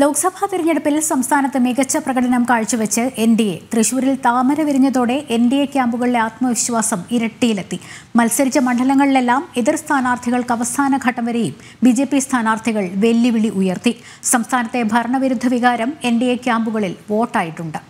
ലോക്സഭാ തെരഞ്ഞെടുപ്പിൽ സംസ്ഥാനത്ത് മികച്ച പ്രകടനം കാഴ്ചവെച്ച് എൻ ഡി എ തൃശൂരിൽ താമര വിരിഞ്ഞതോടെ എൻ ഡി എ ക്യാമ്പുകളിലെ ആത്മവിശ്വാസം ഇരട്ടിയിലെത്തി മത്സരിച്ച മണ്ഡലങ്ങളിലെല്ലാം എതിർ സ്ഥാനാർത്ഥികൾക്ക് അവസാന ഘട്ടം വരെയും ബി ജെ പി സ്ഥാനാർത്ഥികൾ വെല്ലുവിളി ഉയർത്തി സംസ്ഥാനത്തെ ഭരണവിരുദ്ധ വികാരം എൻ ഡി എ ക്യാമ്പുകളിൽ വോട്ടായിട്ടുണ്ട്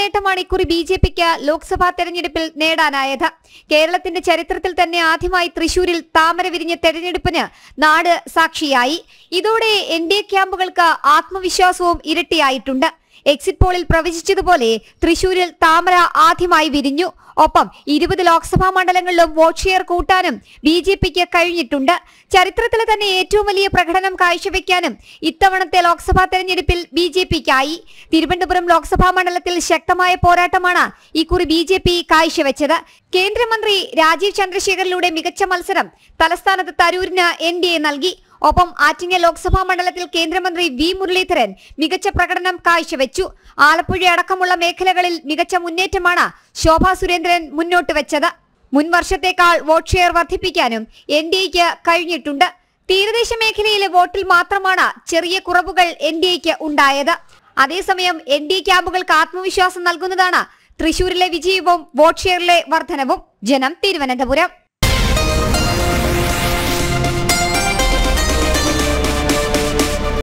നേട്ടമാണ് ഇക്കുറി ബി ജെ പിക്ക് ലോക്സഭാ തെരഞ്ഞെടുപ്പിൽ നേടാനായത് കേരളത്തിന്റെ ചരിത്രത്തിൽ തന്നെ ആദ്യമായി തൃശൂരിൽ താമര വിരിഞ്ഞ തെരഞ്ഞെടുപ്പിന് നാട് സാക്ഷിയായി ഇതോടെ എൻ ഡി എ ക്യാമ്പുകൾക്ക് ആത്മവിശ്വാസവും ഇരട്ടിയായിട്ടുണ്ട് എക്സിറ്റ് പോളിൽ പ്രവചിച്ചതുപോലെ തൃശൂരിൽ താമര ആദ്യമായി വിരിഞ്ഞു ഒപ്പം ഇരുപത് ലോക്സഭാ മണ്ഡലങ്ങളിലും വോട്ട് ഷെയർ കൂട്ടാനും ബി ജെ പിക്ക് കഴിഞ്ഞിട്ടുണ്ട് ചരിത്രത്തിലെ തന്നെ ഏറ്റവും വലിയ പ്രകടനം കാഴ്ചവെക്കാനും ഇത്തവണത്തെ ലോക്സഭാ തെരഞ്ഞെടുപ്പിൽ ബി ജെ പിക്കായി തിരുവനന്തപുരം ലോക്സഭാ മണ്ഡലത്തിൽ ശക്തമായ പോരാട്ടമാണ് ഇക്കുറി ബി ജെ പി കാഴ്ചവെച്ചത് കേന്ദ്രമന്ത്രി രാജീവ് ചന്ദ്രശേഖറിലൂടെ മികച്ച മത്സരം തലസ്ഥാനത്ത് തരൂരിന് എൻ ഡി എ നൽകി ഒപ്പം ആറ്റിങ്ങൽ ലോക്സഭാ മണ്ഡലത്തിൽ കേന്ദ്രമന്ത്രി വി മുരളീധരൻ മികച്ച പ്രകടനം കാഴ്ചവെച്ചു ആലപ്പുഴ അടക്കമുള്ള മേഖലകളിൽ മികച്ച മുന്നേറ്റമാണ് ശോഭാ സുരേന്ദ്രൻ മുന്നോട്ട് വെച്ചത് മുൻ വർഷത്തേക്കാൾ വോട്ട് ഷെയർ വർദ്ധിപ്പിക്കാനും എൻ ഡി എക്ക് കഴിഞ്ഞിട്ടുണ്ട് തീരദേശ മേഖലയിലെ വോട്ടിൽ മാത്രമാണ് ചെറിയ കുറവുകൾ എൻ ഡി എക്ക് ഉണ്ടായത് അതേസമയം എൻ ഡി ക്യാമ്പുകൾക്ക് ആത്മവിശ്വാസം നൽകുന്നതാണ് തൃശൂരിലെ വിജയവും വോട്ട് ഷെയറിലെ വർധനവും ജനം തിരുവനന്തപുരം